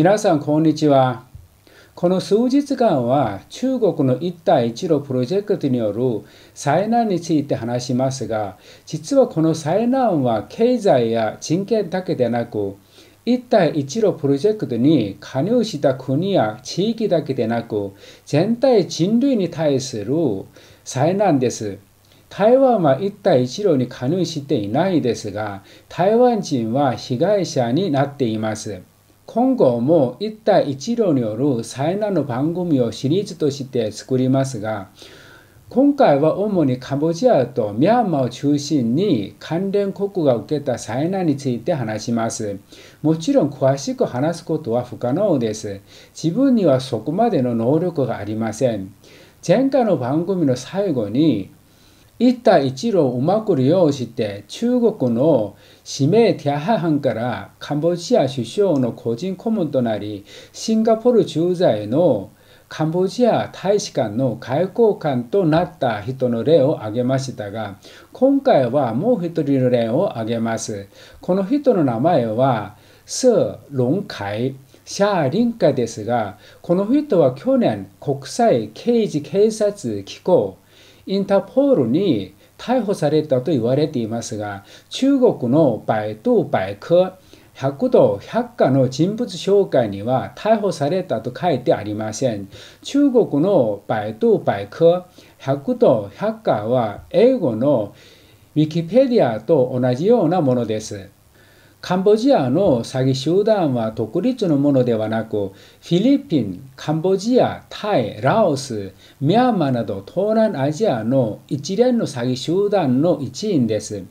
皆さん、こんにちは。この数日間は中国の一帯一路プロジェクトによる災難について話しますが、実はこの災難は経済や人権だけでなく、一帯一路プロジェクトに加入した国や地域だけでなく、全体人類に対する災難です。台湾は一帯一路に加入していないですが、台湾人は被害者になっています。今後も一帯一路による災難の番組をシリーズとして作りますが、今回は主にカボジアとミャンマーを中心に関連国が受けた災難について話します。もちろん詳しく話すことは不可能です。自分にはそこまでの能力がありません。前回の番組の最後に一帯一路をうまく利用して中国の指名手配犯からカンボジア首相の個人顧問となりシンガポール駐在のカンボジア大使館の外交官となった人の例を挙げましたが今回はもう一人の例を挙げますこの人の名前はス・ロンカイシャーリンカですがこの人は去年国際刑事警察機構インターポールに逮捕されたと言われていますが、中国の百度百科、百度百科の人物紹介には逮捕されたと書いてありません。中国の百度百科、百度百科は英語のウィキペディアと同じようなものです。カンボジアの詐欺集団は独立のものではなく、フィリピン、カンボジア、タイ、ラオス、ミャンマーなど東南アジアの一連の詐欺集団の一員です。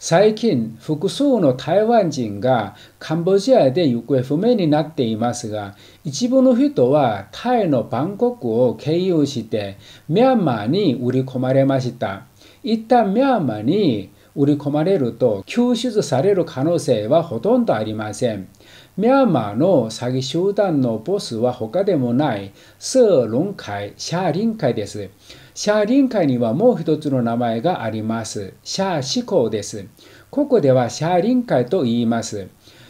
最近、複数の台湾人がカンボジアで行方不明になっていますが、一部の人はタイのバンコクを経由してミャンマーに売り込まれました。一旦ミャンマーに売り込まれると救出される可能性はほとんどありません。ミャンマーの詐欺集団のボスは他でもない社論会、リン会です。社林会にはもう一つの名前があります。シャシコウです。ここではシャーンカ会と言います。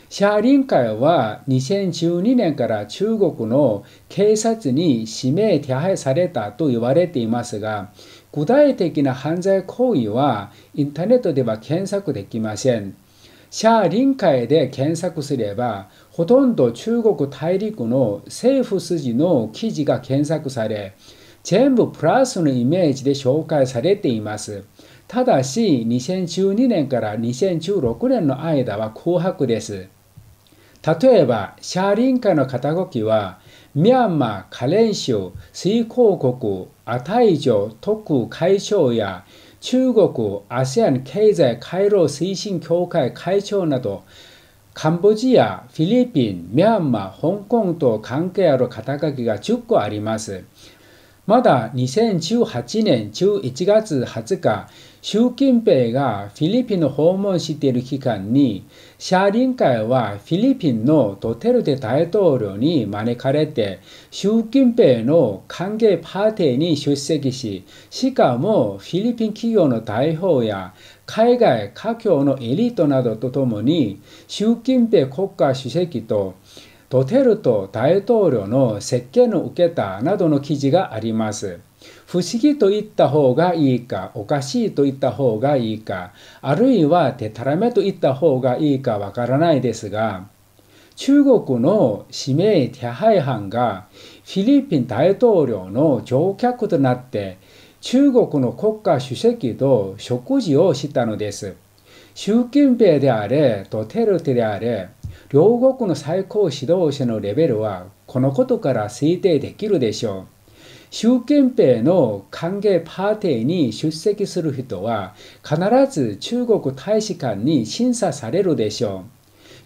シャーンカ会は2012年から中国の警察に指名手配されたと言われていますが、具体的な犯罪行為はインターネットでは検索できません。社臨海で検索すれば、ほとんど中国大陸の政府筋の記事が検索され、全部プラスのイメージで紹介されています。ただし、2012年から2016年の間は空白です。例えば、シャーリンカの肩書きは、ミャンマー、カレン州、水広国、アタイ城、特区会長や中国、アセアン経済回廊推進協会会長など、カンボジア、フィリピン、ミャンマー、香港と関係ある肩書きが10個あります。まだ2018年11月20日、習近平がフィリピンを訪問している期間に、社ン会はフィリピンのドテルテ大統領に招かれて、習近平の歓迎パーティーに出席し、しかもフィリピン企業の代表や海外華僑のエリートなどとともに、習近平国家主席とドテルト大統領の設計の受けたなどの記事があります。不思議と言った方がいいか、おかしいと言った方がいいか、あるいはでたらめと言った方がいいかわからないですが、中国の指名手配犯がフィリピン大統領の乗客となって、中国の国家主席と食事をしたのです。習近平であれ、ドテルテであれ、両国の最高指導者のレベルはこのことから推定できるでしょう。習近平の歓迎パーティーに出席する人は必ず中国大使館に審査されるでしょう。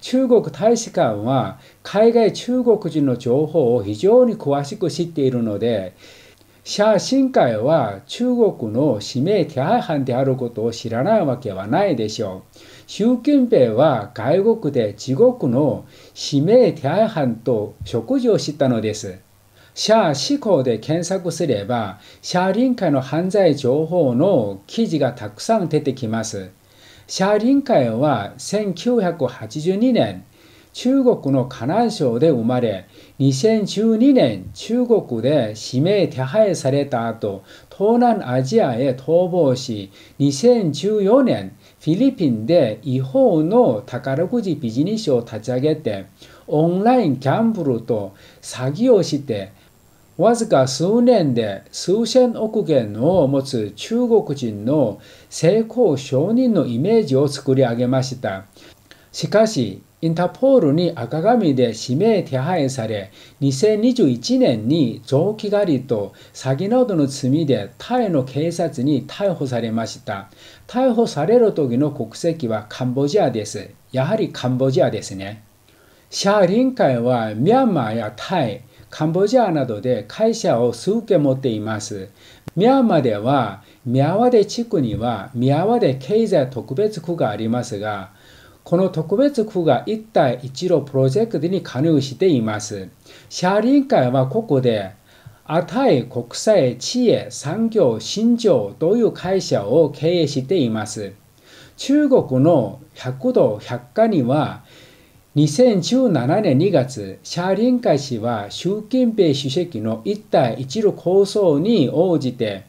中国大使館は海外中国人の情報を非常に詳しく知っているので、写真会は中国の指名手配犯であることを知らないわけはないでしょう。習近平は外国で地獄の指名手配犯と食事をしたのです。シャア思考で検索すれば、シャーリン会の犯罪情報の記事がたくさん出てきます。シャーリン会は1982年、中国の河南省で生まれ、2012年、中国で指名手配された後、東南アジアへ逃亡し、2014年、フィリピンで違法の宝くじビジネスを立ち上げて、オンラインギャンブルと詐欺をして、わずか数年で数千億元を持つ中国人の成功承人のイメージを作り上げました。しかし、インターポールに赤紙で指名手配され、2021年に臓器狩りと詐欺などの罪でタイの警察に逮捕されました。逮捕される時の国籍はカンボジアです。やはりカンボジアですね。シャーリン会はミャンマーやタイ、カンボジアなどで会社を数件持っています。ミャンマーでは、ミャワデ地区にはミャワデ経済特別区がありますが、この特別区が一帯一路プロジェクトに加入しています。シャーリン会はここで、アタイ国際知恵産業新庄という会社を経営しています。中国の百度百科には、2017年2月、シャーリンカ氏は習近平主席の一帯一路構想に応じて、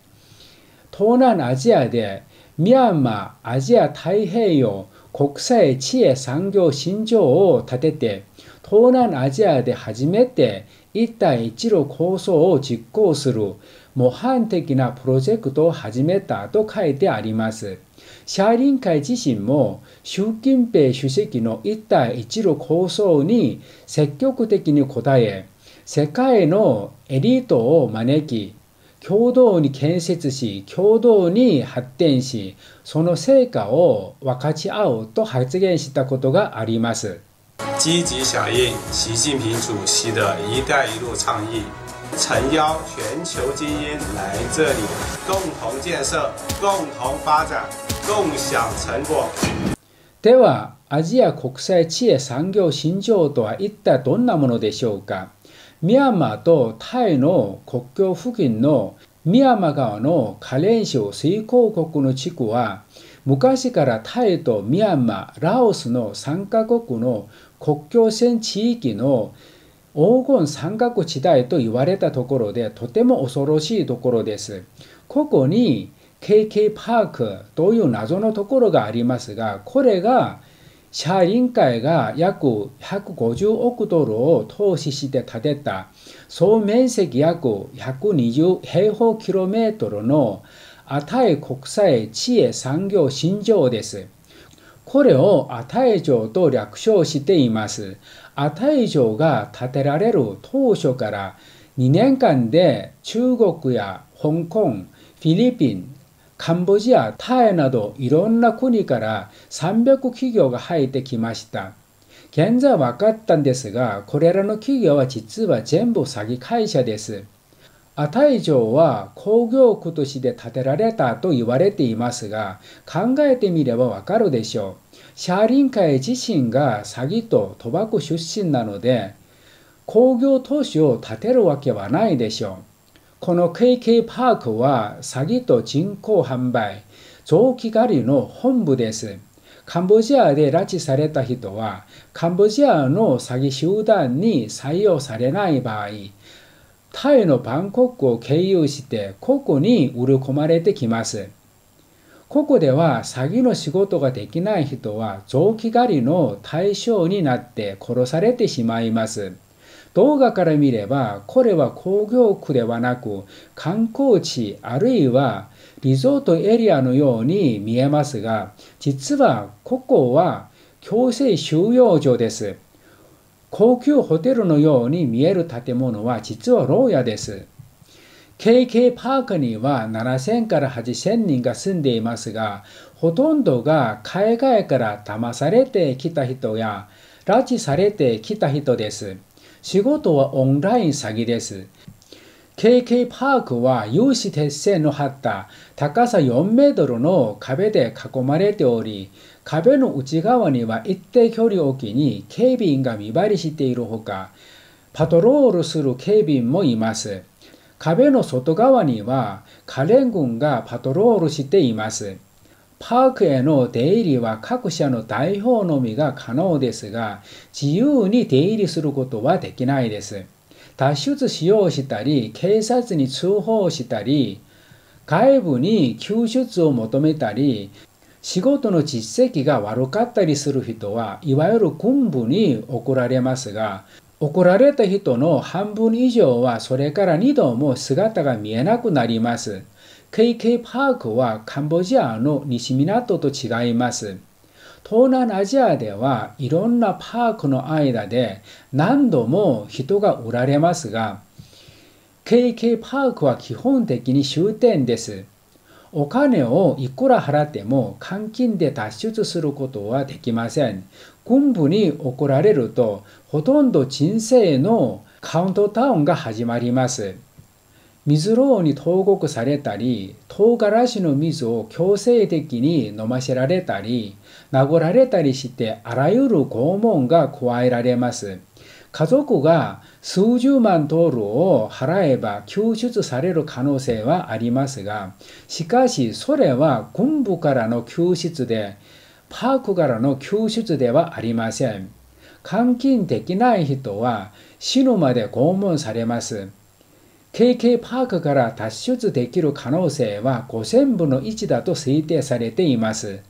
東南アジアでミャンマーアジア太平洋国際知恵産業新条を立てて、東南アジアで初めて一帯一路構想を実行する模範的なプロジェクトを始めたと書いてあります。社員会自身も習近平主席の一帯一路構想に積極的に応え、世界のエリートを招き、共同に建設し、共同に発展し、その成果を分かち合うと発言したことがあります。积极响应习近平主席的一带一路倡议。诚邀全球精英来这里，共同建设，共同发展、共享成果。では、アジア国際地位産業信条とは一体どんなものでしょうかミャンマーとタイの国境付近のミャンマー側のカレン省水興国の地区は、昔からタイとミャンマー、ラオスの3カ国の国境線地域の黄金三角地帯と言われたところでとても恐ろしいところです。ここに KK パークという謎のところがありますが、これが社員会が約150億ドルを投資して建てた総面積約120平方キロメートルのアタイ国際地恵産業新城です。これをアタイ城と略称しています。アタイ城が建てられる当初から2年間で中国や香港、フィリピン、カンボジア、タイなどいろんな国から300企業が入ってきました。現在分かったんですが、これらの企業は実は全部詐欺会社です。アタイ城は工業区として建てられたと言われていますが、考えてみればわかるでしょう。シャーリン会自身が詐欺と賭博出身なので、工業投資を立てるわけはないでしょう。この KK パークは詐欺と人口販売、臓器狩りの本部です。カンボジアで拉致された人は、カンボジアの詐欺集団に採用されない場合、タイのバンコクを経由して、ここに売り込まれてきます。ここでは詐欺の仕事ができない人は臓器狩りの対象になって殺されてしまいます。動画から見れば、これは工業区ではなく観光地あるいはリゾートエリアのように見えますが、実はここは強制収容所です。高級ホテルのように見える建物は実は牢屋です。KK パークには7000から8000人が住んでいますが、ほとんどが海外から騙されてきた人や、拉致されてきた人です。仕事はオンライン詐欺です。KK パークは有刺鉄線の張った高さ4メートルの壁で囲まれており、壁の内側には一定距離置きに警備員が見張りしているほか、パトロールする警備員もいます。壁の外側にはカレン軍がパトロールしています。パークへの出入りは各社の代表のみが可能ですが、自由に出入りすることはできないです。脱出しようしたり、警察に通報したり、外部に救出を求めたり、仕事の実績が悪かったりする人は、いわゆる軍部に送られますが、怒られた人の半分以上はそれから2度も姿が見えなくなります。KK パークはカンボジアの西港と違います。東南アジアではいろんなパークの間で何度も人が売られますが、KK パークは基本的に終点です。お金をいくら払っても換金で脱出することはできません。軍部に怒られると、ほとんど人生のカウントダウンが始まります。水牢に投獄されたり、唐辛子の水を強制的に飲ませられたり、殴られたりしてあらゆる拷問が加えられます。家族が数十万ドルを払えば救出される可能性はありますが、しかしそれは軍部からの救出で、パークからの救出ではありません。監禁できない人は死ぬまで拷問されます。KK パークから脱出できる可能性は5000分の1だと推定されています。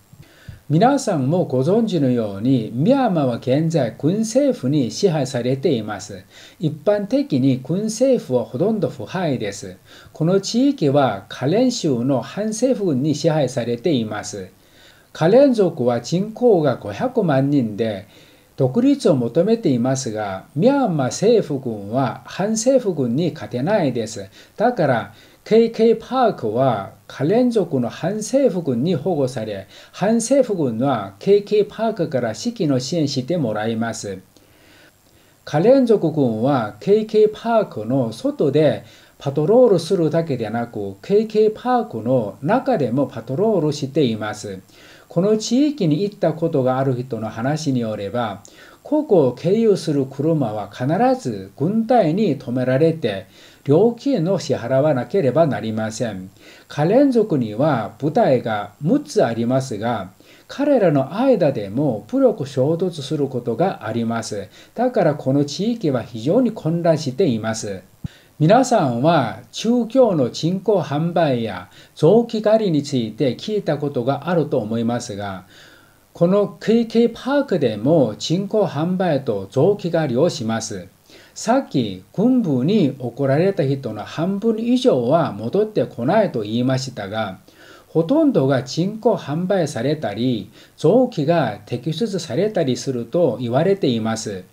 皆さんもご存知のように、ミャンマーは現在軍政府に支配されています。一般的に軍政府はほとんど腐敗です。この地域はカレン州の反政府軍に支配されています。カレン族は人口が500万人で、独立を求めていますが、ミャンマー政府軍は反政府軍に勝てないです。だから、KK パークはカレン族の反政府軍に保護され、反政府軍は KK パークから指揮の支援してもらいます。カレン族軍は KK パークの外でパトロールするだけでなく、KK パークの中でもパトロールしています。この地域に行ったことがある人の話によれば、ここを経由する車は必ず軍隊に止められて、料金の支払わなければなりません。カレン族には舞台が6つありますが、彼らの間でも武力衝突することがあります。だからこの地域は非常に混乱しています。皆さんは中共の人口販売や臓器狩りについて聞いたことがあると思いますが、この KK パークでも人口販売と臓器狩りをします。さっき軍部に怒られた人の半分以上は戻ってこないと言いましたが、ほとんどが人口販売されたり、臓器が摘出されたりすると言われています。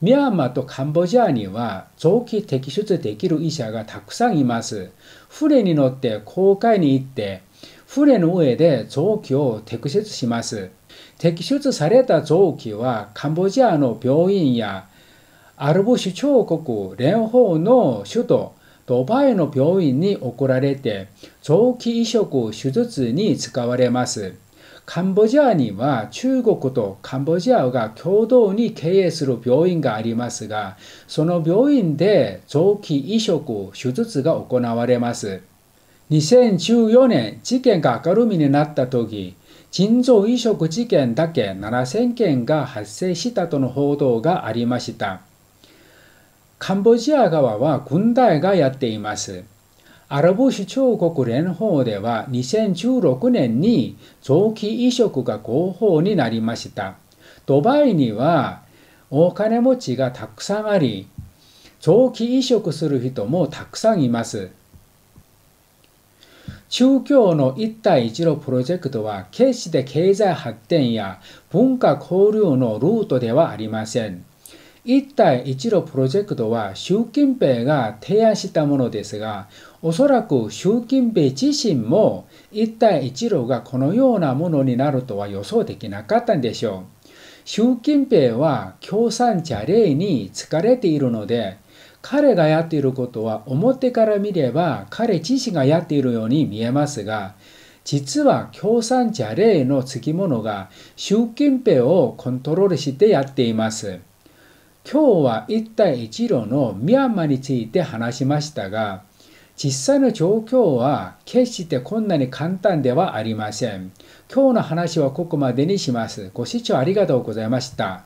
ミャンマーとカンボジアには臓器摘出できる医者がたくさんいます。船に乗って航海に行って、船の上で臓器を摘出します。摘出された臓器はカンボジアの病院やアルブ首長国連邦の首都ドバイの病院に送られて臓器移植手術に使われます。カンボジアには中国とカンボジアが共同に経営する病院がありますが、その病院で臓器移植手術が行われます。2014年事件が明るみになった時、腎臓移植事件だけ7000件が発生したとの報道がありました。カンボジア側は軍隊がやっています。アラブ首長国連邦では2016年に臓器移植が合法になりました。ドバイにはお金持ちがたくさんあり、臓器移植する人もたくさんいます。宗教の一帯一路プロジェクトは決して経済発展や文化交流のルートではありません。一帯一路プロジェクトは習近平が提案したものですが、おそらく習近平自身も一帯一路がこのようなものになるとは予想できなかったんでしょう。習近平は共産者例に疲れているので、彼がやっていることは表から見れば彼自身がやっているように見えますが、実は共産者例のつきものが習近平をコントロールしてやっています。今日は一帯一路のミャンマーについて話しましたが、実際の状況は決してこんなに簡単ではありません。今日の話はここまでにします。ご視聴ありがとうございました。